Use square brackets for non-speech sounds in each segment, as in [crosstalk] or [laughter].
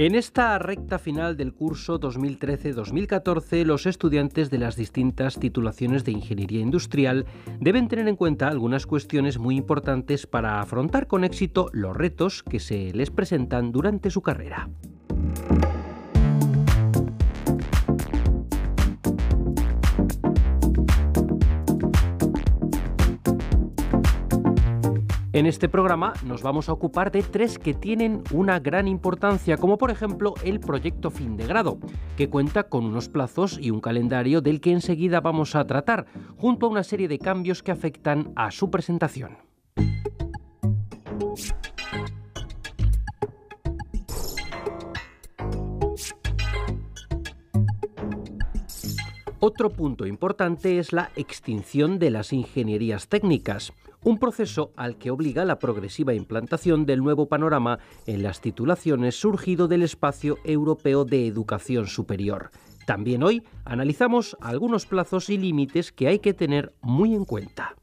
En esta recta final del curso 2013-2014, los estudiantes de las distintas titulaciones de Ingeniería Industrial deben tener en cuenta algunas cuestiones muy importantes para afrontar con éxito los retos que se les presentan durante su carrera. En este programa nos vamos a ocupar de tres que tienen una gran importancia, como por ejemplo el proyecto fin de grado, que cuenta con unos plazos y un calendario del que enseguida vamos a tratar, junto a una serie de cambios que afectan a su presentación. Otro punto importante es la extinción de las ingenierías técnicas, un proceso al que obliga la progresiva implantación del nuevo panorama en las titulaciones surgido del espacio europeo de educación superior. También hoy analizamos algunos plazos y límites que hay que tener muy en cuenta.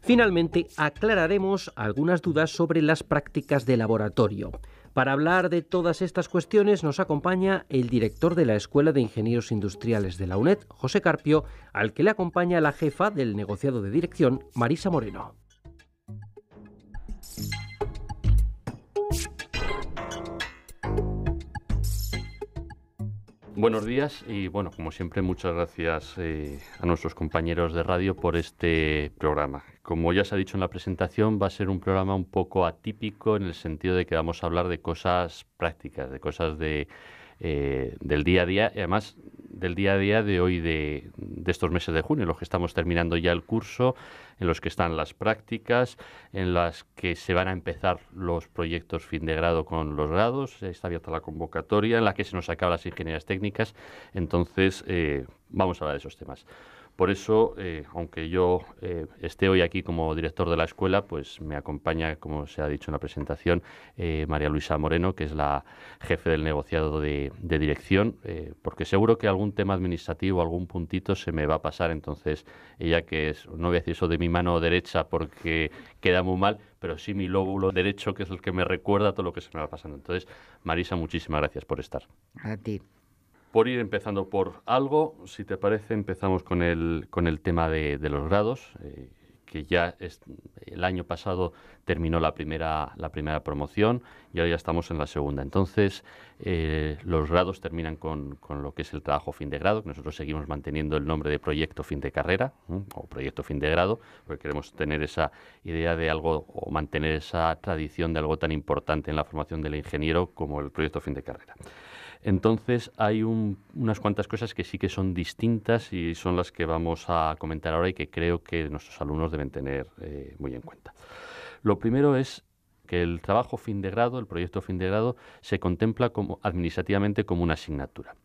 Finalmente, aclararemos algunas dudas sobre las prácticas de laboratorio. Para hablar de todas estas cuestiones nos acompaña el director de la Escuela de Ingenieros Industriales de la UNED, José Carpio, al que le acompaña la jefa del negociado de dirección, Marisa Moreno. Buenos días y bueno, como siempre, muchas gracias eh, a nuestros compañeros de radio por este programa. Como ya se ha dicho en la presentación, va a ser un programa un poco atípico en el sentido de que vamos a hablar de cosas prácticas, de cosas de, eh, del día a día y además del día a día de hoy de, de estos meses de junio, en los que estamos terminando ya el curso, en los que están las prácticas, en las que se van a empezar los proyectos fin de grado con los grados, está abierta la convocatoria, en la que se nos acaban las ingenierías técnicas. Entonces, eh, vamos a hablar de esos temas. Por eso, eh, aunque yo eh, esté hoy aquí como director de la escuela, pues me acompaña, como se ha dicho en la presentación, eh, María Luisa Moreno, que es la jefe del negociado de, de dirección, porque seguro que algún tema administrativo, algún puntito se me va a pasar. Entonces, ella que es, no voy a decir eso de mi mano derecha porque queda muy mal, pero sí mi lóbulo derecho, que es el que me recuerda todo lo que se me va pasando. Entonces, Marisa, muchísimas gracias por estar. A ti por ir empezando por algo, si te parece, empezamos con el, con el tema de, los grados, eh, que ya el año pasado terminó la primera, la primera promoción y ahora ya estamos en la segunda. Entonces, eh, los grados terminan con, lo que es el trabajo fin de grado, que nosotros seguimos manteniendo el nombre de proyecto fin de carrera o proyecto fin de grado, porque queremos tener esa idea de algo o mantener esa tradición de algo tan importante en la formación del ingeniero como el proyecto fin de carrera. Entonces hay unas cuantas cosas que sí que son distintas y son las que vamos a comentar ahora y que creo que nuestros alumnos deben tener eh, muy en cuenta. Lo primero es que el trabajo fin de grado, el proyecto fin de grado, se contempla como, administrativamente como una asignatura.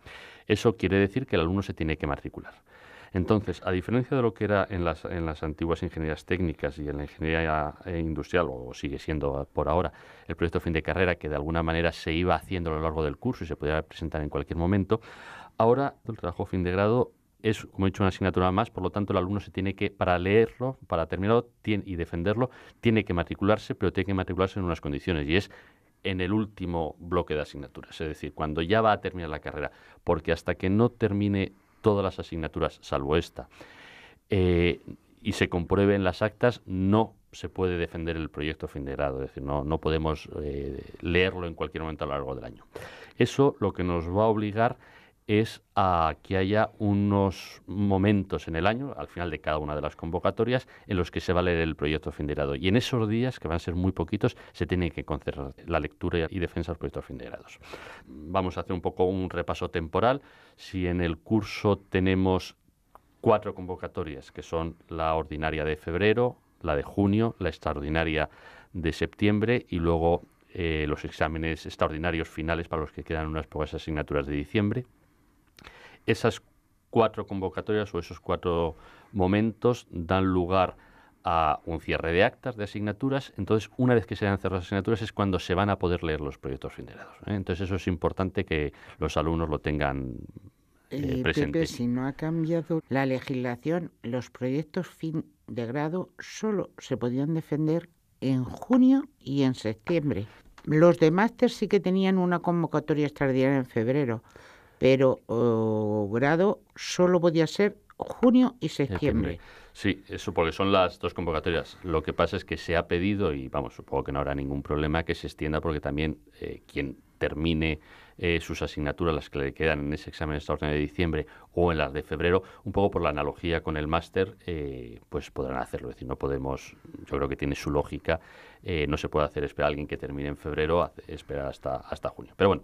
Eso quiere decir que el alumno se tiene que matricular. Entonces, a diferencia de lo que era en las, en las antiguas ingenierías técnicas y en la ingeniería eh, industrial, o sigue siendo por ahora, el proyecto fin de carrera que de alguna manera se iba haciendo a lo largo del curso y se podía presentar en cualquier momento, ahora el trabajo fin de grado es, como he dicho, una asignatura más, por lo tanto el alumno se tiene que, para leerlo, para terminarlo y defenderlo, tiene que matricularse, pero tiene que matricularse en unas condiciones y es en el último bloque de asignaturas, es decir, cuando ya va a terminar la carrera, porque hasta que no termine todas las asignaturas, salvo esta, eh, y se compruebe en las actas, no se puede defender el proyecto fin de grado, es decir, no, no podemos eh, leerlo en cualquier momento a lo largo del año. Eso lo que nos va a obligar es a que haya unos momentos en el año, al final de cada una de las convocatorias, en los que se va a leer el proyecto fin de grado. Y en esos días, que van a ser muy poquitos, se tiene que concertar la lectura y defensa del proyecto fin de grado. Vamos a hacer un poco un repaso temporal. Si en el curso tenemos cuatro convocatorias, que son la ordinaria de febrero, la de junio, la extraordinaria de septiembre y luego eh, los exámenes extraordinarios finales para los que quedan unas pocas asignaturas de diciembre. Esas cuatro convocatorias o esos cuatro momentos dan lugar a un cierre de actas, de asignaturas. Entonces, una vez que se dan cerrado las asignaturas es cuando se van a poder leer los proyectos de grado. ¿eh? Entonces, eso es importante que los alumnos lo tengan eh, eh, presente. si no ha cambiado la legislación, los proyectos fin de grado solo se podían defender en junio y en septiembre. Los de máster sí que tenían una convocatoria extraordinaria en febrero, pero oh, grado solo podía ser junio y septiembre. Sí, eso porque son las dos convocatorias. Lo que pasa es que se ha pedido, y vamos, supongo que no habrá ningún problema, que se extienda porque también eh, quien termine eh, sus asignaturas, las que le quedan en ese examen esta orden de diciembre o en las de febrero, un poco por la analogía con el máster, eh, pues podrán hacerlo. Es decir, no podemos, yo creo que tiene su lógica, no se puede hacer esperar a alguien que termine en febrero, esperar hasta, hasta junio. Pero bueno,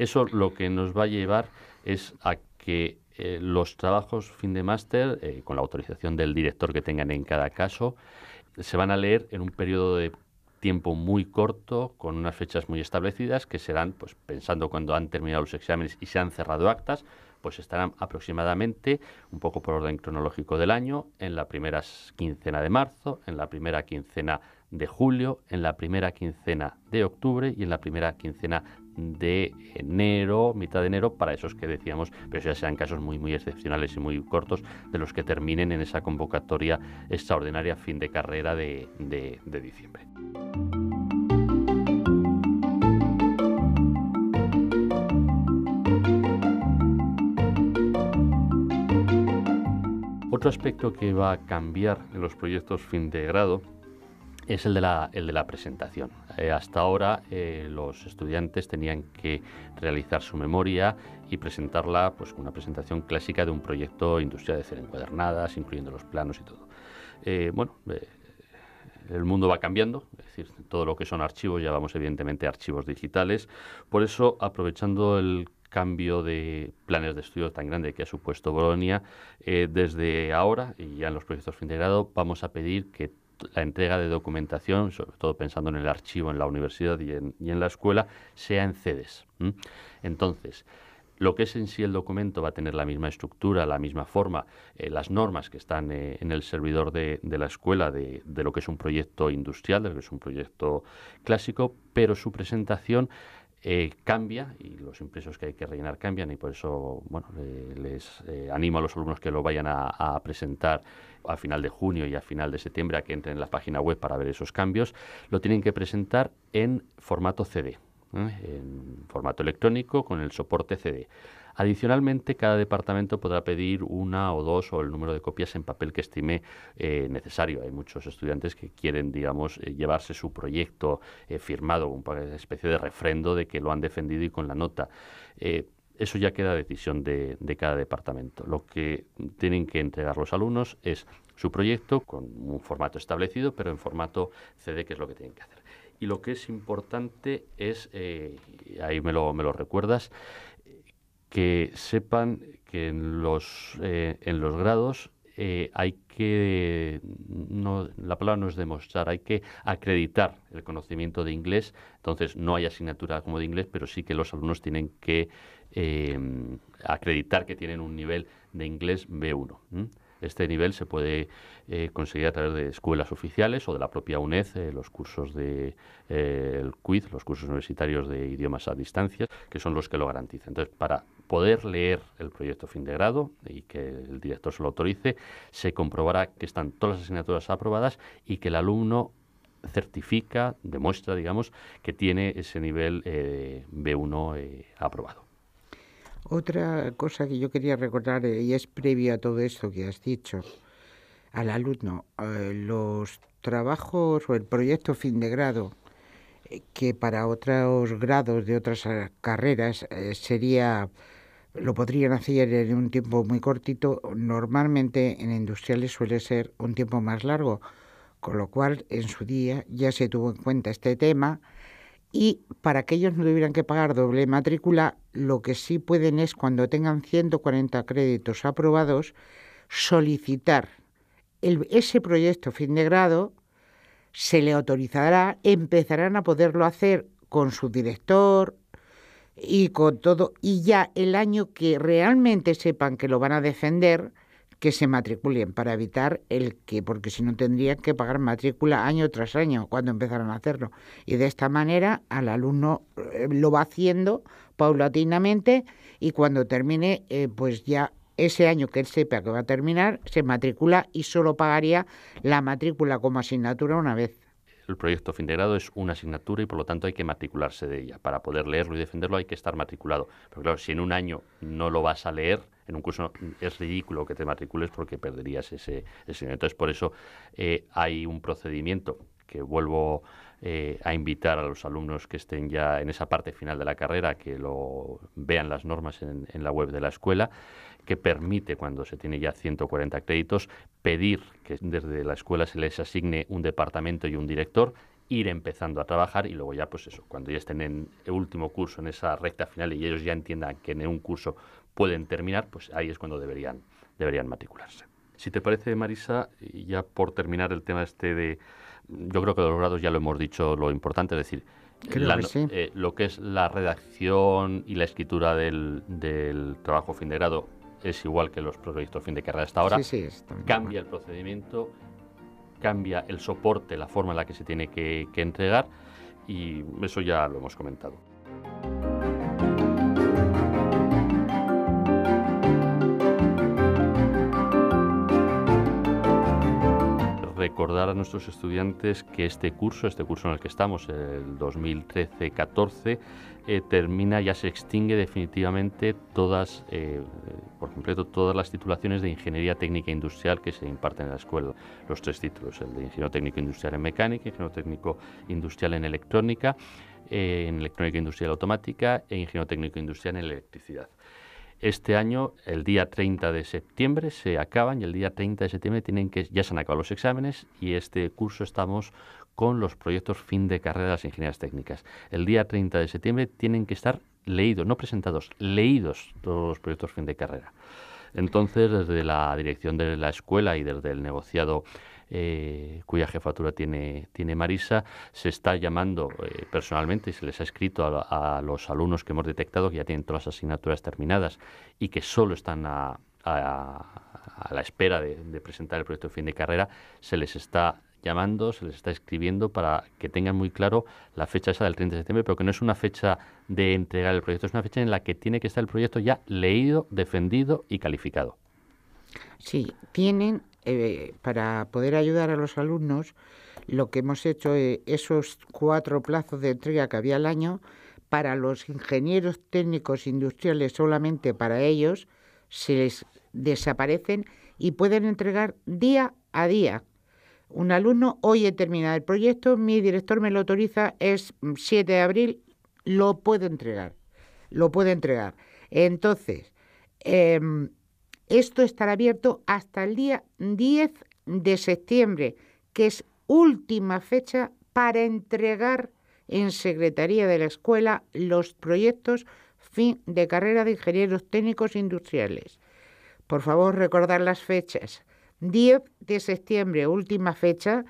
eso lo que nos va a llevar es a que eh, los trabajos fin de máster, eh, con la autorización del director que tengan en cada caso, se van a leer en un periodo de tiempo muy corto, con unas fechas muy establecidas, que serán, pues pensando cuando han terminado los exámenes y se han cerrado actas, pues estarán aproximadamente, un poco por orden cronológico del año, en la primera quincena de marzo, en la primera quincena de julio, en la primera quincena de octubre y en la primera quincena de enero, mitad de enero, para esos que decíamos, pero ya sean casos muy, muy excepcionales y muy cortos, de los que terminen en esa convocatoria extraordinaria fin de carrera de, de diciembre. Otro aspecto que va a cambiar en los proyectos fin de grado es el de la, el de la presentación. Eh, hasta ahora eh, los estudiantes tenían que realizar su memoria y presentarla, pues una presentación clásica de un proyecto industrial de ser encuadernadas, incluyendo los planos y todo. Eh, bueno, el mundo va cambiando, es decir, todo lo que son archivos, ya vamos evidentemente a archivos digitales. Por eso, aprovechando el cambio de planes de estudio tan grande que ha supuesto Bolonia, desde ahora y ya en los proyectos grado, vamos a pedir que la entrega de documentación, sobre todo pensando en el archivo en la universidad y en, la escuela, sea en CEDES. Entonces, lo que es en sí el documento va a tener la misma estructura, la misma forma, eh, las normas que están eh, en el servidor de, la escuela de, de, lo que es un proyecto industrial, de lo que es un proyecto clásico, pero su presentación eh, cambia y los impresos que hay que rellenar cambian y por eso bueno, les eh, animo a los alumnos que lo vayan a, a, presentar a final de junio y a final de septiembre a que entren en la página web para ver esos cambios. Lo tienen que presentar en formato CD, ¿eh? en formato electrónico con el soporte CD. Adicionalmente, cada departamento podrá pedir una o dos o el número de copias en papel que estime eh, necesario. Hay muchos estudiantes que quieren, digamos, eh, llevarse su proyecto eh, firmado, una especie de refrendo de que lo han defendido y con la nota eso ya queda decisión de, cada departamento. Lo que tienen que entregar los alumnos es su proyecto con un formato establecido, pero en formato CD, que es lo que tienen que hacer. Y lo que es importante es, ahí me lo, me lo recuerdas, que sepan que en los, eh, en los grados eh, hay que, no, la palabra no es demostrar, hay que acreditar el conocimiento de inglés. Entonces, no hay asignatura como de inglés, pero sí que los alumnos tienen que em, acreditar que tienen un nivel de inglés B1. Este nivel se puede eh, conseguir a través de escuelas oficiales o de la propia UNED, los cursos de eh, CUID, los cursos universitarios de idiomas a distancia, que son los que lo garantizan. Entonces, para poder leer el proyecto fin de grado y que el director se lo autorice, se comprobará que están todas las asignaturas aprobadas y que el alumno certifica, demuestra, digamos, que tiene ese nivel eh, B1 eh, aprobado. Otra cosa que yo quería recordar, eh, y es previo a todo esto que has dicho, al alumno, los trabajos o el proyecto fin de grado, que para otros grados de otras carreras sería lo podrían hacer en un tiempo muy cortito, normalmente en industriales suele ser un tiempo más largo, con lo cual en su día ya se tuvo en cuenta este tema y para que ellos no tuvieran que pagar doble matrícula, lo que sí pueden es cuando tengan 140 créditos aprobados, solicitar ese proyecto fin de grado, se le autorizará, empezarán a poderlo hacer con su director, y con todo, y ya el año que realmente sepan que lo van a defender, que se matriculen para evitar el que, porque si no tendrían que pagar matrícula año tras año cuando empezaron a hacerlo. Y de esta manera al alumno eh, lo va haciendo paulatinamente y cuando termine, eh, pues ya ese año que él sepa que va a terminar, se matricula y solo pagaría la matrícula como asignatura una vez el proyecto fin de grado es una asignatura y por lo tanto hay que matricularse de ella. Para poder leerlo y defenderlo hay que estar matriculado. Pero claro, si en un año no lo vas a leer, en un curso es ridículo que te matricules porque perderías ese, ese Entonces, por eso eh, hay un procedimiento que vuelvo eh, a invitar a los alumnos que estén ya en esa parte final de la carrera, que lo vean las normas en la web de la escuela que permite, cuando se tiene ya 140 créditos, pedir que desde la escuela se les asigne un departamento y un director ir empezando a trabajar y luego ya pues eso, cuando ya estén en el último curso, en esa recta final y ellos ya entiendan que en un curso pueden terminar, pues ahí es cuando deberían, deberían matricularse. Si te parece, Marisa, ya por terminar el tema este de, yo creo que los grados ya lo hemos dicho lo importante, es decir, eh, lo que es la redacción y la escritura del, del trabajo fin de grado es igual que los proyectos fin de carrera hasta ahora. Sí, cambia el procedimiento, cambia el soporte, la forma en la que se tiene que entregar y eso ya lo hemos comentado. recordar a nuestros estudiantes que este curso, este curso en el que estamos, el 2013-14, eh, termina, ya se extingue definitivamente todas, eh, por completo, todas las titulaciones de Ingeniería Técnica Industrial que se imparten en la escuela. Los tres títulos, el de Ingeniero Técnico Industrial en Mecánica, Ingeniero Técnico Industrial en Electrónica, eh, en Electrónica Industrial Automática e Ingeniero Técnico Industrial en Electricidad. Este año, el día 30 de septiembre, se acaban y el día 30 de septiembre tienen que, ya se han acabado los exámenes y este curso estamos con los proyectos fin de carrera de las ingenierías técnicas. El día 30 de septiembre tienen que estar leídos, no presentados, leídos todos los proyectos fin de carrera. Entonces, desde la dirección de la escuela y desde el negociado eh, cuya jefatura tiene, tiene Marisa. Se está llamando eh, personalmente y se les ha escrito a, los alumnos que hemos detectado que ya tienen todas las asignaturas terminadas y que solo están a, la espera de, de presentar el proyecto de fin de carrera. Se les está llamando, se les está escribiendo para que tengan muy claro la fecha esa del 30 de septiembre, pero que no es una fecha de entregar el proyecto, es una fecha en la que tiene que estar el proyecto ya leído, defendido y calificado. Sí, tienen eh, para poder ayudar a los alumnos, lo que hemos hecho es eh, esos cuatro plazos de entrega que había al año, para los ingenieros técnicos industriales solamente para ellos, se les desaparecen y pueden entregar día a día. Un alumno, hoy he terminado el proyecto, mi director me lo autoriza, es 7 de abril, lo puedo entregar. Lo puede entregar. Entonces, em, esto estará abierto hasta el día 10 de septiembre, que es última fecha para entregar en Secretaría de la Escuela los proyectos fin de carrera de ingenieros técnicos industriales. Por favor, recordar las fechas. 10 de septiembre, última fecha,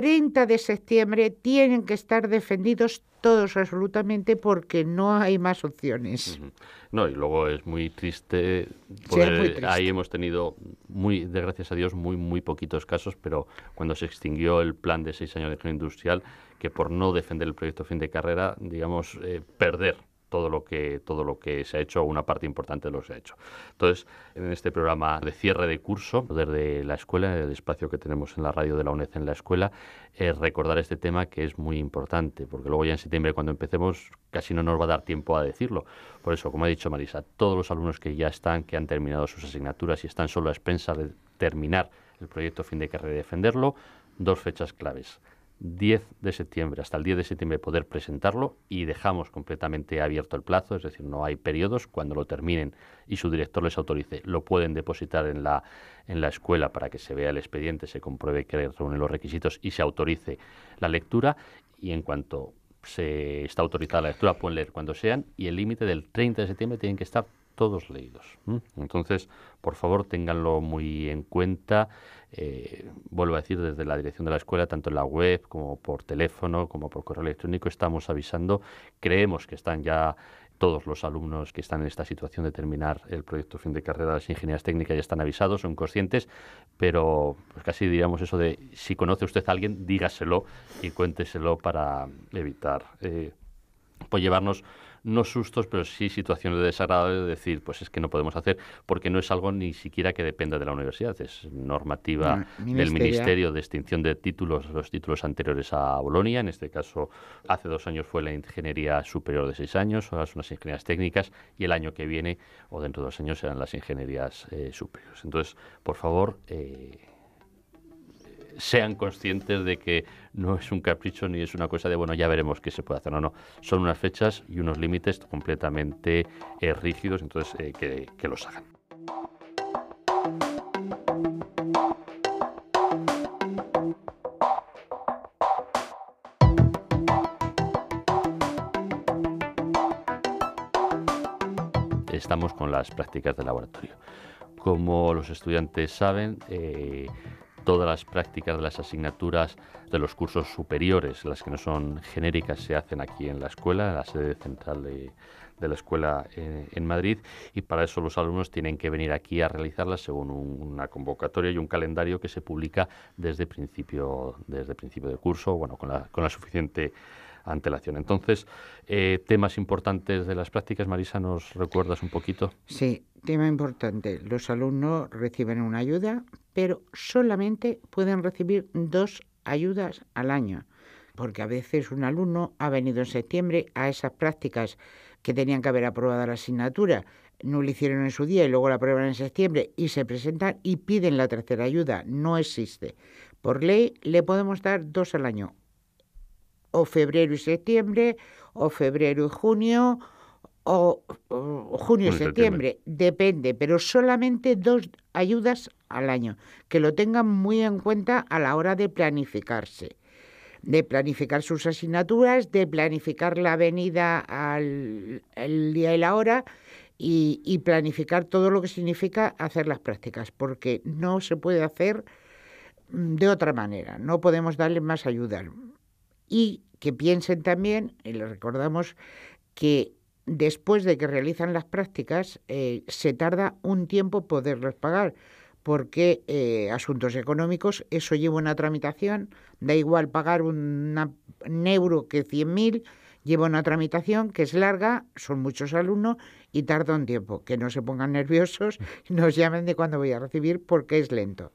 30 de septiembre tienen que estar defendidos todos absolutamente porque no hay más opciones. No, y luego es muy triste, porque Ahí hemos tenido, muy de gracias a Dios, muy, muy poquitos casos, pero cuando se extinguió el plan de seis años de ingeniería industrial, que por no defender el proyecto fin de carrera, digamos, eh, perder todo lo que todo lo que se ha hecho una parte importante de lo que se ha hecho. Entonces, en este programa de cierre de curso desde la escuela, en el espacio que tenemos en la radio de la UNED en la escuela, recordar este tema que es muy importante, porque luego ya en septiembre cuando empecemos casi no nos va a dar tiempo a decirlo. Por eso, como ha dicho Marisa, todos los alumnos que ya están, que han terminado sus asignaturas y están solo a expensas de terminar el proyecto fin de carrera y defenderlo, dos fechas claves. 10 de septiembre, hasta el 10 de septiembre poder presentarlo y dejamos completamente abierto el plazo, es decir, no hay periodos, cuando lo terminen y su director les autorice, lo pueden depositar en la, en la escuela para que se vea el expediente, se compruebe que reúnen los requisitos y se autorice la lectura y en cuanto se está autorizada la lectura, pueden leer cuando sean y el límite del 30 de septiembre tienen que estar todos leídos. Entonces, por favor, ténganlo muy en cuenta. Eh, vuelvo a decir, desde la dirección de la escuela, tanto en la web como por teléfono, como por correo electrónico, estamos avisando. Creemos que están ya todos los alumnos que están en esta situación de terminar el proyecto fin de carrera de las ingenierías técnicas ya están avisados, son conscientes, pero pues, casi diríamos eso de si conoce usted a alguien, dígaselo y cuénteselo para evitar eh, pues llevarnos no sustos, pero sí situaciones de desagrado de decir, pues es que no podemos hacer, porque no es algo ni siquiera que dependa de la universidad, es normativa del Ministerio de Extinción de Títulos, los títulos anteriores a Bolonia, en este caso hace dos años fue la Ingeniería Superior de seis años, ahora son las ingenierías técnicas y el año que viene o dentro de dos años serán las ingenierías eh, superiores. Entonces, por favor... Eh, sean conscientes de que no es un capricho ni es una cosa de, bueno, ya veremos qué se puede hacer. No, no. Son unas fechas y unos límites completamente eh, rígidos, entonces eh, que, los hagan. Estamos con las prácticas de laboratorio. Como los estudiantes saben, eh, todas las prácticas de las asignaturas de los cursos superiores, las que no son genéricas, se hacen aquí en la escuela, en la sede central de, la escuela eh, en, Madrid y para eso los alumnos tienen que venir aquí a realizarlas según una convocatoria y un calendario que se publica desde principio desde principio del curso, bueno, con la, suficiente antelación. Entonces, eh, temas importantes de las prácticas, Marisa, ¿nos recuerdas un poquito? Sí, tema importante, los alumnos reciben una ayuda, pero solamente pueden recibir dos ayudas al año, porque a veces un alumno ha venido en septiembre a esas prácticas que tenían que haber aprobado la asignatura, no lo hicieron en su día y luego la aprueban en septiembre y se presentan y piden la tercera ayuda. No existe. Por ley le podemos dar dos al año, o febrero y septiembre, o febrero y junio, o, junio septiembre, depende, pero solamente dos ayudas al año, que lo tengan muy en cuenta a la hora de planificarse, de planificar sus asignaturas, de planificar la venida al día y la hora y, y planificar todo lo que significa hacer las prácticas, porque no se puede hacer mm, de otra manera, no podemos darle más ayuda. Y que piensen también, y les recordamos que después de que realizan las prácticas, eh, se tarda un tiempo poderlos pagar, porque eh, asuntos económicos, eso lleva una tramitación, da igual pagar un euro que 100.000, lleva una tramitación que es larga, son muchos alumnos y tarda un tiempo. Que no se pongan nerviosos y nos llamen de cuándo voy a recibir porque es lento.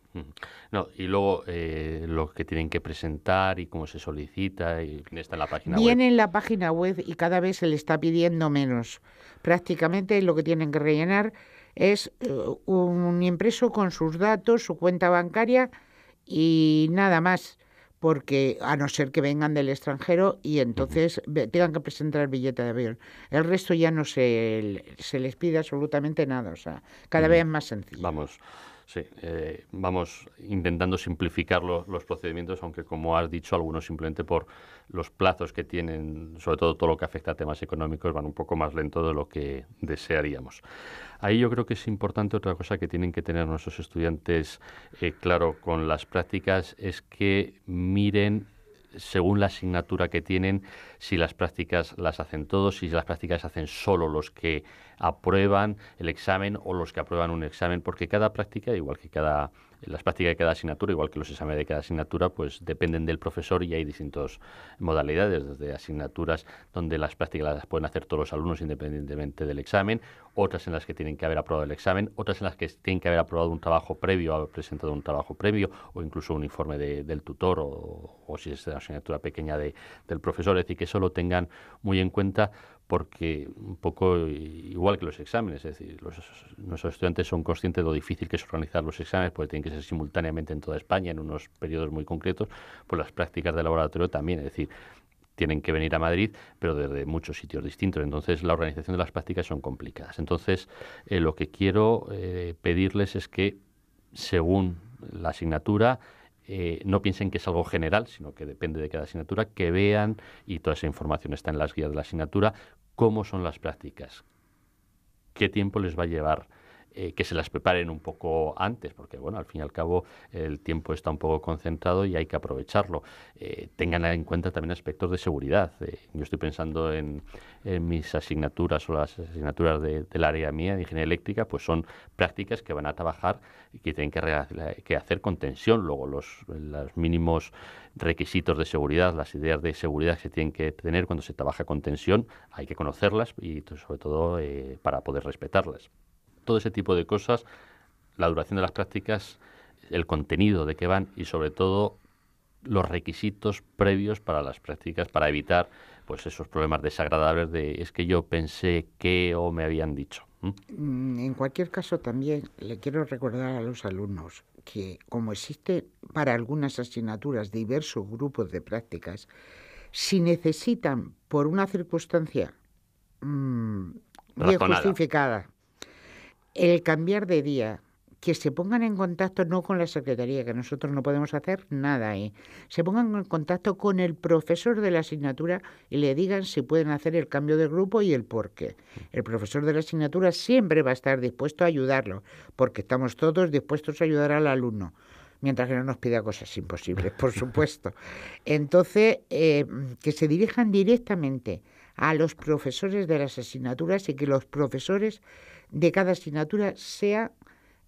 No, y luego eh, los que tienen que presentar y cómo se solicita, y está en la página web. Viene en la página web y cada vez se le está pidiendo menos. Prácticamente lo que tienen que rellenar es eh, un impreso con sus datos, su cuenta bancaria y nada más porque a no ser que vengan del extranjero y entonces tengan que presentar el billete de avión. El resto ya no se, se les pide absolutamente nada, o sea, cada vez es más sencillo. Vamos. Sí, eh, vamos intentando simplificar los procedimientos, aunque como has dicho, algunos simplemente por los plazos que tienen, sobre todo todo lo que afecta a temas económicos, van un poco más lento de lo que desearíamos. Ahí yo creo que es importante otra cosa que tienen que tener nuestros estudiantes eh, claro con las prácticas, es que miren según la asignatura que tienen, si las prácticas las hacen todos, si las prácticas hacen solo los que aprueban el examen o los que aprueban un examen, porque cada práctica, igual que cada las prácticas de cada asignatura, igual que los exámenes de cada asignatura, pues dependen del profesor y hay distintas modalidades, desde asignaturas donde las prácticas las pueden hacer todos los alumnos independientemente del examen, otras en las que tienen que haber aprobado el examen, otras en las que tienen que haber aprobado un trabajo previo, haber presentado un trabajo previo o incluso un informe del tutor o, si es una asignatura pequeña del profesor, es decir, que eso lo tengan muy en cuenta porque un poco igual que los exámenes, es decir, nuestros estudiantes son conscientes de lo difícil que es organizar los exámenes, porque tienen que ser simultáneamente en toda España, en unos periodos muy concretos, pues las prácticas de laboratorio también, es decir, tienen que venir a Madrid, pero desde muchos sitios distintos. Entonces, la organización de las prácticas son complicadas. Entonces, eh, lo que quiero eh, pedirles es que, según la asignatura, eh, no piensen que es algo general, sino que depende de cada asignatura, que vean, y toda esa información está en las guías de la asignatura, cómo son las prácticas, qué tiempo les va a llevar, eh, que se las preparen un poco antes, porque bueno, al fin y al cabo el tiempo está un poco concentrado y hay que aprovecharlo. Eh, tengan en cuenta también aspectos de seguridad. Eh, yo estoy pensando en, mis asignaturas o las asignaturas del área mía de ingeniería eléctrica, pues son prácticas que van a trabajar y que tienen que, hacer con tensión. Luego los, mínimos requisitos de seguridad, las ideas de seguridad que se tienen que tener cuando se trabaja con tensión, hay que conocerlas y sobre todo para poder respetarlas todo ese tipo de cosas, la duración de las prácticas, el contenido de que van y sobre todo los requisitos previos para las prácticas para evitar pues esos problemas desagradables de es que yo pensé que o me habían dicho. Mm, en cualquier caso también le quiero recordar a los alumnos que como existe para algunas asignaturas diversos grupos de prácticas, si necesitan por una circunstancia mmm, bien justificada el cambiar de día, que se pongan en contacto no con la secretaría, que nosotros no podemos hacer nada ahí, se pongan en contacto con el profesor de la asignatura y le digan si pueden hacer el cambio de grupo y el por qué. El profesor de la asignatura siempre va a estar dispuesto a ayudarlo, porque estamos todos dispuestos a ayudar al alumno mientras que no nos pida cosas imposibles, por [laughs] supuesto. Entonces, eh, que se dirijan directamente a los profesores de las asignaturas y que los profesores de cada asignatura sea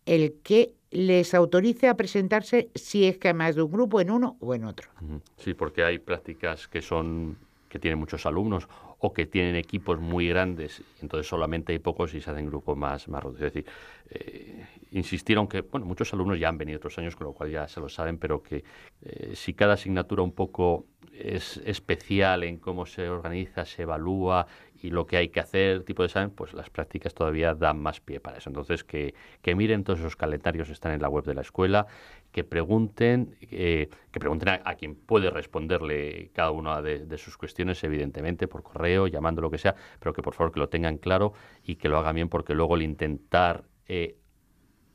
el que les autorice a presentarse si es que más de un grupo en uno o en otro. Sí, porque hay prácticas que son que tienen muchos alumnos o que tienen equipos muy grandes, entonces solamente hay pocos y se hacen grupos más, más reducidos. Es decir, eh, insistieron que, bueno, muchos alumnos ya han venido otros años, con lo cual ya se lo saben, pero que eh, si cada asignatura un poco es especial en cómo se organiza, se evalúa, y lo que hay que hacer, tipo de saben, pues las prácticas todavía dan más pie para eso. Entonces, que, miren todos esos calendarios, están en la web de la escuela, que pregunten, eh, que pregunten a, quien puede responderle cada una de, sus cuestiones, evidentemente, por correo, llamando, lo que sea, pero que por favor que lo tengan claro y que lo hagan bien, porque luego el intentar eh,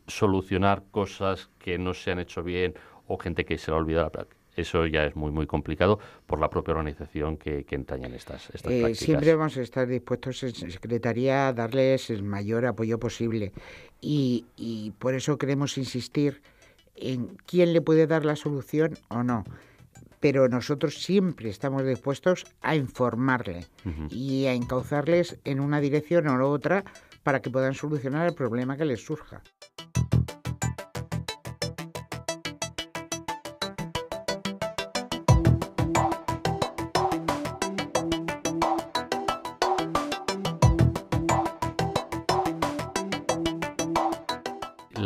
solucionar cosas que no se han hecho bien o gente que se le ha olvidado la práctica eso ya es muy muy complicado por la propia organización que, que estas, estas eh, Siempre vamos a estar dispuestos en Secretaría a darles el mayor apoyo posible y, por eso queremos insistir en quién le puede dar la solución o no pero nosotros siempre estamos dispuestos a informarle y a encauzarles en una dirección o la otra para que puedan solucionar el problema que les surja.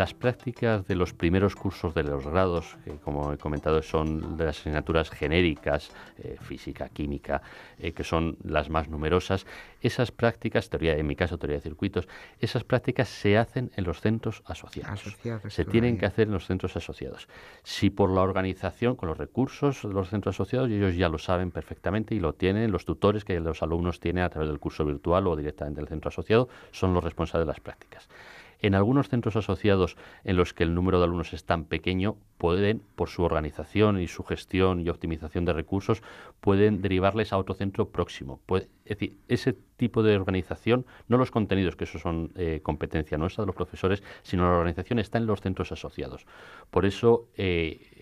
las prácticas de los primeros cursos de los grados, como he comentado son de las asignaturas genéricas, eh, física, química, eh, que son las más numerosas, esas prácticas, teoría, en mi caso teoría de circuitos, esas prácticas se hacen en los centros asociados. se tienen que hacer en los centros asociados. Si por la organización, con los recursos de los centros asociados, ellos ya lo saben perfectamente y lo tienen, los tutores que los alumnos tienen a través del curso virtual o directamente del centro asociado, son los responsables de las prácticas. En algunos centros asociados en los que el número de alumnos es tan pequeño, pueden, por su organización y su gestión y optimización de recursos, pueden derivarles a otro centro próximo. es decir, ese tipo de organización, no los contenidos, que eso son eh, competencia nuestra de los profesores, sino la organización está en los centros asociados. Por eso, eh,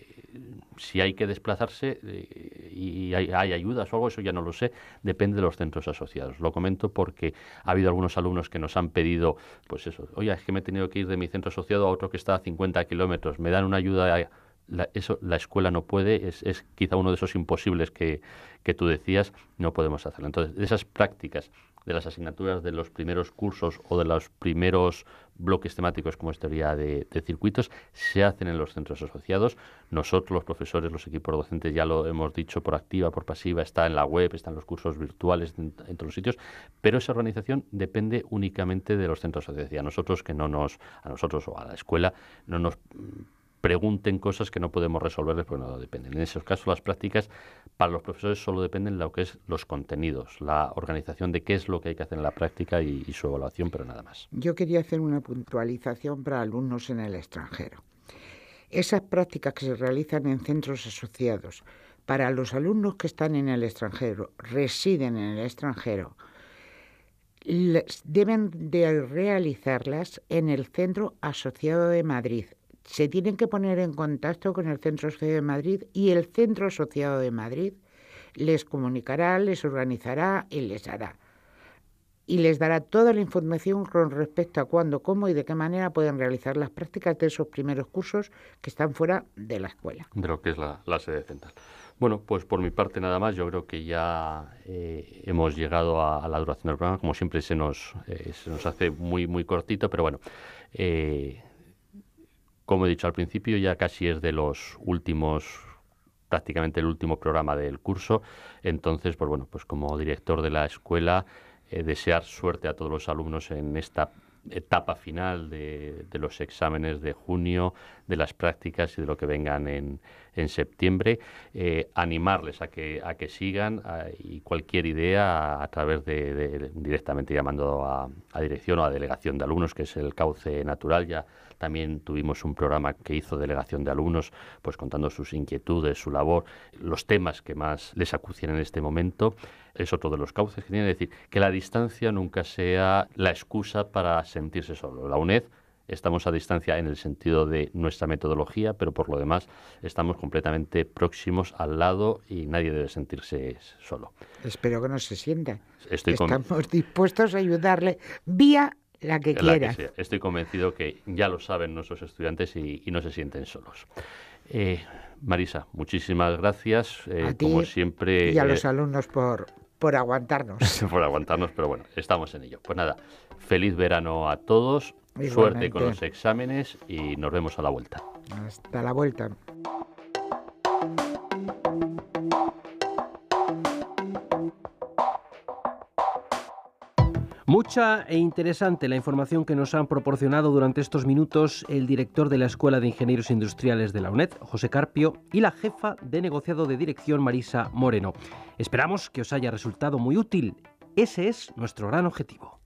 si hay que desplazarse eh, y hay, ayudas o algo, eso ya no lo sé, depende de los centros asociados. Lo comento porque ha habido algunos alumnos que nos han pedido, pues eso, oye, es que me he tenido que ir de mi centro asociado a otro que está a 50 kilómetros, me dan una ayuda... la, eso, la escuela no puede, es, es quizá uno de esos imposibles que, que tú decías, no podemos hacerlo. Entonces, esas prácticas de las asignaturas de los primeros cursos o de los primeros bloques temáticos como es teoría de, circuitos se hacen en los centros asociados. Nosotros, los profesores, los equipos docentes, ya lo hemos dicho por activa, por pasiva, está en la web, están los cursos virtuales en, todos los sitios, pero esa organización depende únicamente de los centros asociados. A nosotros que no nos, a nosotros o a la escuela, no nos pregunten cosas que no podemos resolverles porque no dependen. En esos casos, las prácticas para los profesores solo dependen de lo que es los contenidos, la organización de qué es lo que hay que hacer en la práctica y, y su evaluación, pero nada más. Yo quería hacer una puntualización para alumnos en el extranjero. Esas prácticas que se realizan en centros asociados para los alumnos que están en el extranjero, residen en el extranjero, deben de realizarlas en el Centro Asociado de Madrid, se tienen que poner en contacto con el Centro Asociado de Madrid y el Centro Asociado de Madrid les comunicará, les organizará y les hará. Y les dará toda la información con respecto a cuándo, cómo y de qué manera pueden realizar las prácticas de esos primeros cursos que están fuera de la escuela. De lo que es la, sede central. Bueno, pues por mi parte nada más. Yo creo que ya eh, hemos llegado a, la duración del programa. Como siempre se nos, eh, se nos hace muy, muy cortito, pero bueno. Eh, como he dicho al principio, ya casi es de los últimos prácticamente el último programa del curso. Entonces, pues bueno, pues como director de la escuela, eh, desear suerte a todos los alumnos en esta etapa final de los exámenes de junio, de las prácticas y de lo que vengan en, en septiembre, eh, animarles a que, a que sigan y cualquier idea a, través de, directamente llamando a, dirección o a delegación de alumnos, que es el cauce natural. Ya también tuvimos un programa que hizo delegación de alumnos, pues contando sus inquietudes, su labor, los temas que más les acucian en este momento es otro de los cauces que es decir, que la distancia nunca sea la excusa para sentirse solo. La UNED estamos a distancia en el sentido de nuestra metodología, pero por lo demás estamos completamente próximos al lado y nadie debe sentirse solo. Espero que no se sienta. estamos dispuestos a ayudarle vía la que quiera. Estoy convencido que ya lo saben nuestros estudiantes y, no se sienten solos. Eh, Marisa, muchísimas gracias. Eh, como siempre. Y a los eh, alumnos por, por aguantarnos. [laughs] por aguantarnos, pero bueno, estamos en ello. Pues nada, feliz verano a todos Suerte con los exámenes y nos vemos a la vuelta. Hasta la vuelta. Mucha e interesante la información que nos han proporcionado durante estos minutos el director de la Escuela de Ingenieros Industriales de la UNED, José Carpio, y la jefa de negociado de dirección, Marisa Moreno. Esperamos que os haya resultado muy útil. Ese es nuestro gran objetivo.